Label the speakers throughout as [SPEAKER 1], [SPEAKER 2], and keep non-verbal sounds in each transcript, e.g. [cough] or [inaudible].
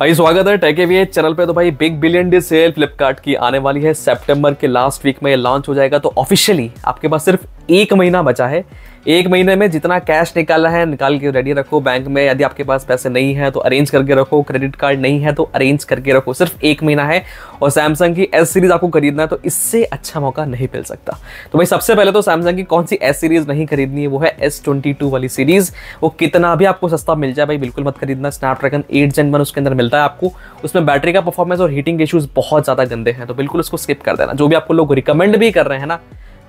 [SPEAKER 1] भाई स्वागत है टेके वी चैनल पे तो भाई big billion day sale Flipkart की आने वाली है सितंबर के लास्ट वीक में ये लॉन्च हो जाएगा तो ऑफिशियली आपके पास सिर्फ एक महीना बचा है एक महीने में जितना कैश निकाला है निकाल के रेडी रखो बैंक में यदि आपके पास पैसे नहीं है तो अरेंज करके रखो क्रेडिट कार्ड नहीं है तो अरेंज करके रखो सिर्फ एक महीना है और सैमसंग की एस सीरीज़ आपको खरीदना है तो इससे अच्छा मौका नहीं मिल सकता तो भाई सबसे पहले तो सैमसंग की कौन सी एस सीरीज़ नहीं खरीदनी है वो है एस वाली सीरीज़ वो कितना भी आपको सस्ता मिल जाए भाई बिल्कुल मत खरीदना स्नैपड्रैगन एट जेन वन उसके अंदर मिलता है आपको उसमें बैटरी का परफॉर्मेंस और हीटिंग इशूज़ बहुत ज़्यादा गंदे हैं तो बिल्कुल उसको स्किप कर देना जो भी आपको लोग रिकमेंड भी कर रहे हैं ना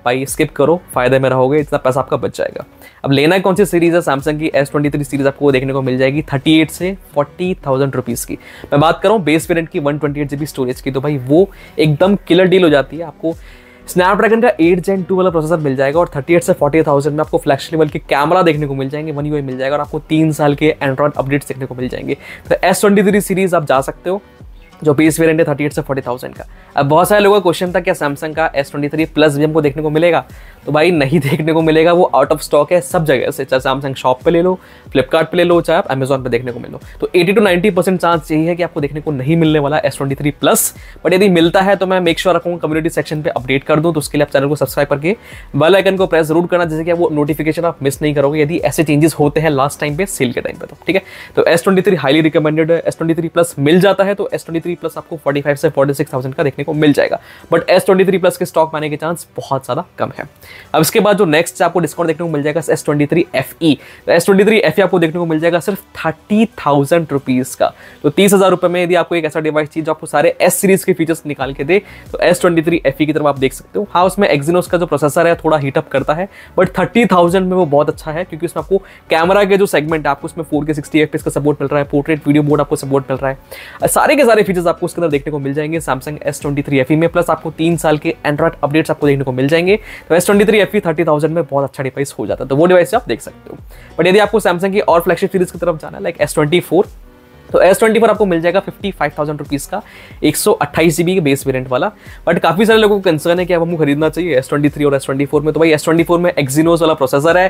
[SPEAKER 1] भाई स्किप करो फायदे में रहोगे इतना पैसा आपका बच जाएगा अब लेना कौन सी सीरीज़ है सैमसंग की एस ट्वेंटी थ्री सीरीज़ आपको देखने को मिल जाएगी थर्टी एट से फोर्टी थाउजेंड रुपीज़ की मैं बात कर रहा हूँ बेस पेरेंट की one twenty eight G B storage की तो भाई वो एकदम किलर डील हो जाती है आपको स्नैपड्रैगन का एट जेन टू वाला प्रोसेसर मिल जाएगा और थर्टी एट से फोर्टी थाउजेंड में आपको फ्लैक्स लेवल के कैमरा देखने को मिल जाएंगे वन यू मिल जाएगा और आपको तीन साल के एंड्रॉइड अपडेट्स देखने को मिल जाएंगे तो एस ट्वेंटी थ्री सीरीज़ आप जा सकते हो जो पीस वेरियंट है थर्टी एट से फोर्टी थाउजेंड का अब बहुत सारे लोगों का क्वेश्चन था क्या सैमसंग का एस ट्वेंटी थ्री प्लस भी हमको देखने को मिलेगा तो भाई नहीं [laughs] देखने को मिलेगा वो आउट ऑफ स्टॉक है सब जगह से चाहे सैमसंग शॉप पे ले लो फ्लिपकार्ट पे ले लो चाहे आप अमेजोन पे देखने को मिलो तो 80 टू 90 परसेंट चांस यही है कि आपको देखने को नहीं मिलने वाला S twenty three plus but यदि मिलता है तो मैं मेक श्योर रखूँगा कम्युनिटी सेक्शन पर अपडेट कर दूँ तो उसके लिए आप चैनल को सब्सक्राइब करके बेल आइकन को प्रेस जरूर करना जैसे कि वो नोटिफिकेशन आप मिस नहीं करोगे यदि ऐसे चेंजेस होते हैं लास्ट टाइम पे सेल के टाइम पर तो ठीक है तो S twenty three highly recommended है एस ट्वेंटी थ्री प्लस मिल जाता है तो S twenty three three plus आपको फोर्टी फाइव से फोर्टी सिक्स थाउजेंड का देखने को मिल जाएगा but S twenty three plus के स्टॉक में आने के चांस बहुत ज़्यादा कम है अब इसके बाद जो नेक्स्ट आपको डिस्काउंट देखने को मिल जाएगा S twenty three F E S twenty three F E आपको देखने को मिल जाएगा सिर्फ थर्टी थाउजेंड रुपीज़ का तो तीस हज़ार रुपए में यदि आपको एक ऐसा डिवाइस चाहिए जो आपको सारे एस सीरीज़ के फीचर्स निकाल के दे तो S twenty three F E की तरफ आप देख सकते हो हाँ उसमें एक्जीनोस का जो प्रोसेसर है थोड़ा हीटअप करता है बट थर्टी थाउजेंड में वो बहुत अच्छा है क्योंकि उसमें आपको कैमरा के जो सेगमेंट है आपको उसमें फोर के सिक्सटी एफ का सपोर्ट मिल रहा है पोर्ट्रेट वीडियो मोड आपको सपोर्ट मिल रहा है सारे के सारे फीचर्स चेंजेस आपको उसके अंदर देखने को मिल जाएंगे Samsung S twenty three F E में प्लस आपको तीन साल के एंड्रॉइड अपडेट्स आपको देखने को मिल जाएंगे तो S twenty three F E thirty thousand में बहुत अच्छा डिवाइस हो जाता है तो वो डिवाइस आप देख सकते हो बट यदि आपको सैमसंग की और फ्लैगशिप सीरीज की तरफ जाना लाइक एस ट्वेंटी फोर तो एस ट्वेंटी आपको मिल जाएगा फिफ्टी फाइव थाउजेंड रुपीज़ का एक सौ अट्ठाईस जीबी के बेस वेरियंट वाला बट काफ़ी सारे लोगों को कंसर्न है कि अब हमको खरीदना चाहिए एस ट्वेंटी थ्री और एस ट्वेंटी फोर में तो भाई एस ट्वेंटी फोर में एक्जीनोस वाला प्रोसेसर है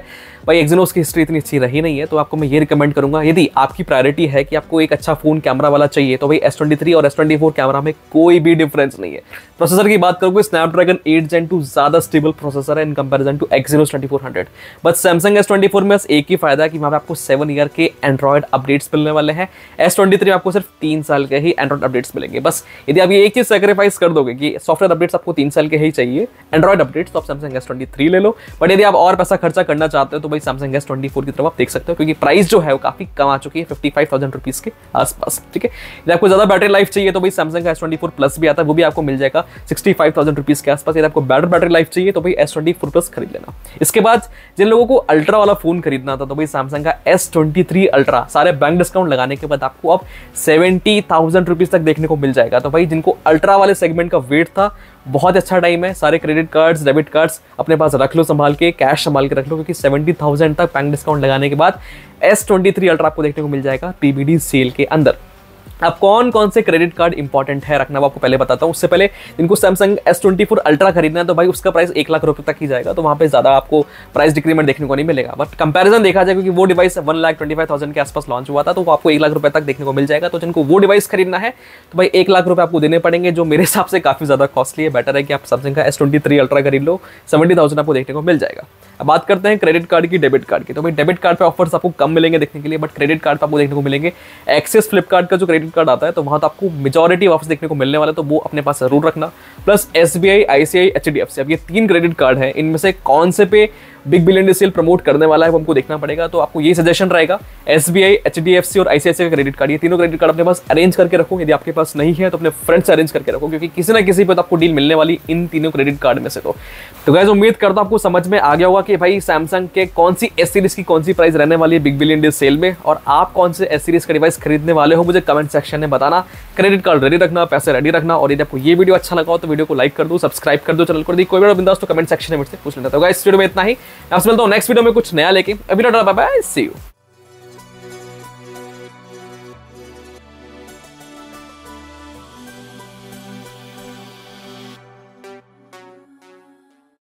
[SPEAKER 1] भाई एक्जीनोस की हिस्ट्री इतनी अच्छी रही नहीं है तो आपको मैं ये रिकमेंड करूँगा यदि आपकी प्रायोरिटी है कि आपको एक अच्छा फ़ोन कैमरा वाला चाहिए तो भाई एस ट्वेंटी थ्री और एस ट्वेंटी फोर कैमरा में कोई भी डिफरेंस नहीं है प्रोसेसर की बात करोगे स्नैपड्रैगन एट जेन टू ज़्यादा स्टेबल प्रोसेसर है in comparison to Exynos twenty four hundred but Samsung S twenty four में बस एक ही फायदा है कि वहाँ पे आपको सेवन ईयर के एंड्रॉयड अपडेट्स मिलने वाले हैं एस ट्वेंटी थ्री आपको सिर्फ तीन साल के ही एंड्रॉइड अपडेट्स मिलेंगे बस यदि आप ये एक चीज सेक्रीफाइस कर दोगे कि सॉफ्टवेयर अपडेट्स आपको तीन साल के ही चाहिए एंड्रॉइड अपडेट्स तो आप सैमसंग एस ट्वेंटी थ्री ले लो बट यदि आप और पैसा खर्चा करना चाहते हो तो भाई सैमसंग एस ट्वेंटी फोर की तरफ आप देख सकते हो क्योंकि प्राइस जो है वो काफी कम आ चुकी है फिफ्टी फाइव थाउजेंड रुपीज के आसपास ठीक है यदि आपको ज्यादा बैटरी लाइफ चाहिए तो भाई सैमसंग का एस ट्वेंटी फोर प्लस भी आता है वो भी आपको मिल जाएगा सिक्सटी फाइव थाउजेंड रुपीज के आसपास यदि आपको बैटर बैटरी लाइफ चाहिए तो भाई एस ट्वेंटी फोर प्लस खरीद लेना इसके बाद जिन लोगों को अल्ट्रा वाला फोन खरीदना था तो भाई सैमसंग का एस ट्वेंटी थ्री अल्ट्रा सारे बैंक डिस्काउंट लगाने के बाद आपको आपको अब सेवेंटी थाउजेंड रुपीज़ तक देखने को मिल जाएगा तो भाई जिनको अल्ट्रा वाले सेगमेंट का वेट था बहुत अच्छा टाइम है सारे क्रेडिट कार्ड्स डेबिट कार्ड्स अपने पास रख लो संभाल के कैश संभाल के रख लो क्योंकि सेवेंटी थाउजेंड तक बैंक डिस्काउंट लगाने के बाद एस ट्वेंटी थ्री अल्ट्रा आपको देखने को मिल जाएगा पीबीडी सेल के अंदर अब कौन कौन से क्रेडिट कार्ड इंपॉर्टेंट है रखना वो आपको पहले बताता हूँ उससे पहले जिनको Samsung S twenty four ultra खरीदना है तो भाई उसका प्राइस एक लाख रुपये तक ही जाएगा तो वहाँ पे ज़्यादा आपको प्राइस डिक्रीमेंट देखने को नहीं मिलेगा बट कंपैरिजन देखा जाए क्योंकि वो device one lakh twenty five thousand के आसपास लॉन्च हुआ था तो वो आपको एक लाख रुपये तक देखने को मिल जाएगा तो जिनको वो डिवाइस खरीदना है तो भाई एक लाख रुपये आपको देने पड़ेंगे जो मेरे हिसाब से काफ़ी ज़्यादा कॉस्टली है बेटर है कि आप सैमसंग का एस ट्वेंटी थ्री अल्ट्रा खरीद लो सेवेंटी थाउजेंड आपको देखने को मिल जाएगा अब बात करते हैं क्रेडिट कार्ड की डेबिट कार्ड की तो भाई डेबिट कार्ड पर ऑफर्स आपको कम मिलेंगे देखने के लिए बट क्रेडिट कार्ड पर आपको देखने को मिलेंगे एक्सेस फ्लिपकार्ट का जो क्रेडिट क्रेडिट कार्ड आता है तो वहाँ तो आपको मेजोरिटी वापस देखने को मिलने वाला है तो वो अपने पास जरूर रखना plus S B I I C I H D F C अब ये तीन क्रेडिट कार्ड है इनमें से कौन से पे big billion day sale promote करने वाला है वो हमको देखना पड़ेगा तो आपको ये सजेशन रहेगा S B I H D F C और I C I credit card ये तीनों क्रेडिट कार्ड अपने पास अरेंज करके रखो यदि आपके पास नहीं है तो अपने फ्रेंड्स से अरेंज करके रखो क्योंकि किसी ना किसी पर तो आपको डील मिलने वाली इन तीनों क्रेडिट कार्ड में से तो गैस तो उम्मीद करता हूँ आपको समझ में आ गया होगा कि भाई सैमसंग के कौन सी एस सीरीज की कौन सी प्राइस रहने वाली है बिग बिलियन डे सेल में और आप कौन से एस सीरीज का डिवाइस खरीदने वाले हो मुझे कमेंट सेक्शन में बताना क्रेडिट कार्ड रेडी रखना पैसे रेडी रखना और यदि आपको ये वीडियो अच्छा लगा हो तो वीडियो को लाइक कर दो सब्सक्राइब कर दो चैनल को दी कोई बड़ा बिंदा तो कमेंट सेक्शन में मुझसे पूछ लेना तो इस वीडियो में इतना ही आपसे मिलता हूँ नेक्स्ट वीडियो में कुछ नया लेके अभी बाय बाय सी यू